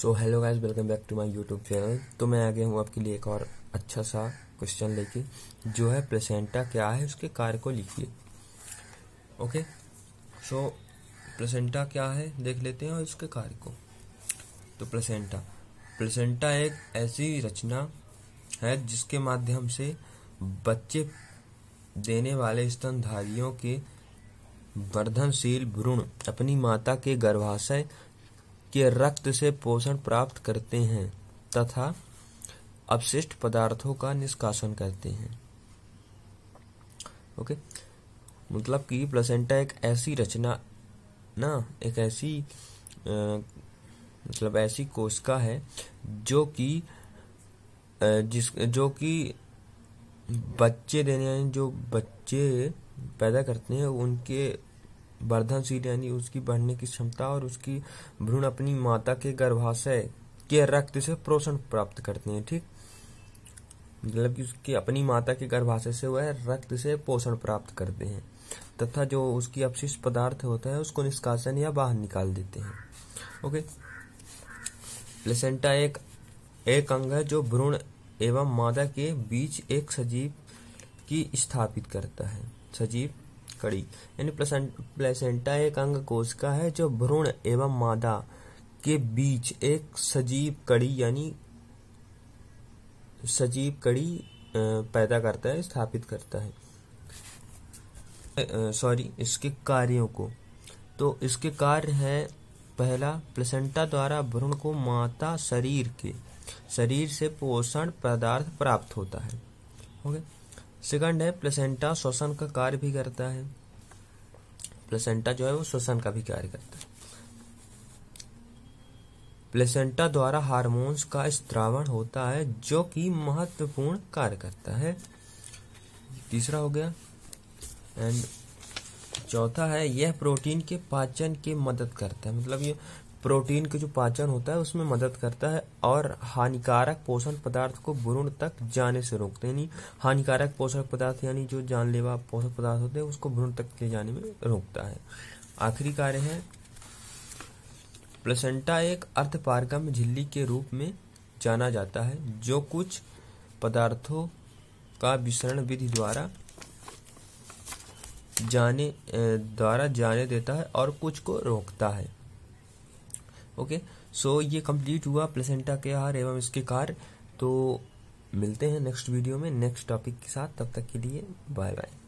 so hello guys welcome back to my YouTube channel तो मैं आ गया हूँ आपके लिए एक और अच्छा सा क्वेश्चन लेके जो है प्लेसेंटा क्या है उसके कार्य को लिखिए ओके सो प्लेसेंटा क्या है देख लेते हैं और उसके कार्य को तो प्लेसेंटा प्लेसेंटा एक ऐसी रचना है जिसके माध्यम से बच्चे देने वाले स्तनधारियों के वर्धनशील भ्रूण अपनी माता के गर्भाशय के रक्त से पोषण प्राप्त करते हैं तथा अपशिष्ट पदार्थों का निष्कासन करते हैं ओके मतलब कि प्लेसेंटा एक ऐसी रचना ना एक ऐसी आ, मतलब ऐसी कोशिका है जो कि जिस जो कि बच्चे देने जो बच्चे पैदा करते हैं उनके वर्धनशील यानी उसकी बढ़ने की क्षमता और उसकी भ्रूण अपनी माता के गर्भाशय के रक्त से पोषण प्राप्त करते हैं ठीक मतलब कि उसकी अपनी माता के गर्भाशय से वह रक्त से पोषण प्राप्त करते हैं तथा जो उसकी अपशिष्ट पदार्थ होता है उसको निष्कासन या बाहर निकाल देते हैं ओके प्लेसेंटा एक एक अंग है जो भ्रूण एवं मादा के बीच एक सजीव की स्थापित करता है सजीव कड़ी यानी प्लेसेंटा एक अंग कोशिका है जो भ्रूण एवं मादा के बीच एक सजीव कड़ी यानी सजीव कड़ी पैदा करता है स्थापित करता है सॉरी इसके कार्यों को तो इसके कार्य है पहला प्लेसेंटा द्वारा भ्रूण को माता शरीर के शरीर से पोषण पदार्थ प्राप्त होता है ओके सेकंड है प्लेसेंटा श्वसन का कार्य भी करता है प्लेसेंटा जो है वो श्वसन का भी कार्य करता है प्लेसेंटा द्वारा हार्मोन्स का स्त्रावण होता है जो कि महत्वपूर्ण कार्य करता है तीसरा हो गया एंड चौथा है यह प्रोटीन के पाचन के मदद करता है मतलब ये प्रोटीन के जो पाचन होता है उसमें मदद करता है और हानिकारक पोषण पदार्थ को भ्रूण तक जाने से रोकते हैं यानी हानिकारक पोषक पदार्थ यानी जो जानलेवा पोषक पदार्थ होते हैं उसको भ्रूण तक के जाने में रोकता है आखिरी कार्य है प्लेसेंटा एक अर्थपारगम झिल्ली के रूप में जाना जाता है जो कुछ पदार्थों का विसरण विधि द्वारा जाने द्वारा जाने देता है और कुछ को रोकता है ओके सो ये कंप्लीट हुआ प्लेसेंटा के हार एवं इसके कार तो मिलते हैं नेक्स्ट वीडियो में नेक्स्ट टॉपिक के साथ तब तक के लिए बाय बाय